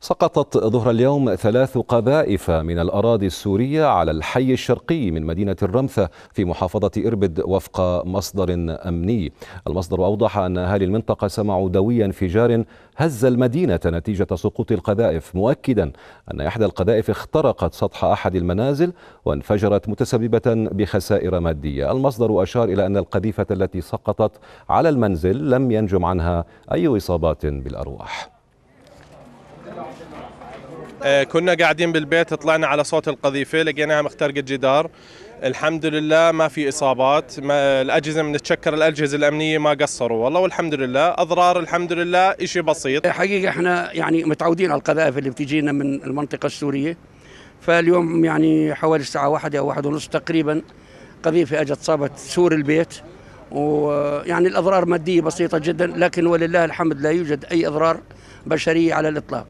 سقطت ظهر اليوم ثلاث قذائف من الأراضي السورية على الحي الشرقي من مدينة الرمثة في محافظة إربد وفق مصدر أمني المصدر أوضح أن أهالي المنطقة سمعوا دوي انفجار هز المدينة نتيجة سقوط القذائف مؤكدا أن إحدى القذائف اخترقت سطح أحد المنازل وانفجرت متسببة بخسائر مادية المصدر أشار إلى أن القذيفة التي سقطت على المنزل لم ينجم عنها أي إصابات بالأرواح آه، كنا قاعدين بالبيت طلعنا على صوت القذيفة لقيناها مخترقة جدار الحمد لله ما في إصابات ما الأجهزة بنتشكر الأجهزة الأمنية ما قصروا والله والحمد لله أضرار الحمد لله إشي بسيط إيه، حقيقة إحنا يعني متعودين على القذائف اللي بتجينا من المنطقة السورية فاليوم يعني حوالي الساعة واحدة أو واحد ونص تقريبا قذيفة أجت صابت سور البيت ويعني الأضرار مادية بسيطة جدا لكن ولله الحمد لا يوجد أي أضرار بشرية على الإطلاق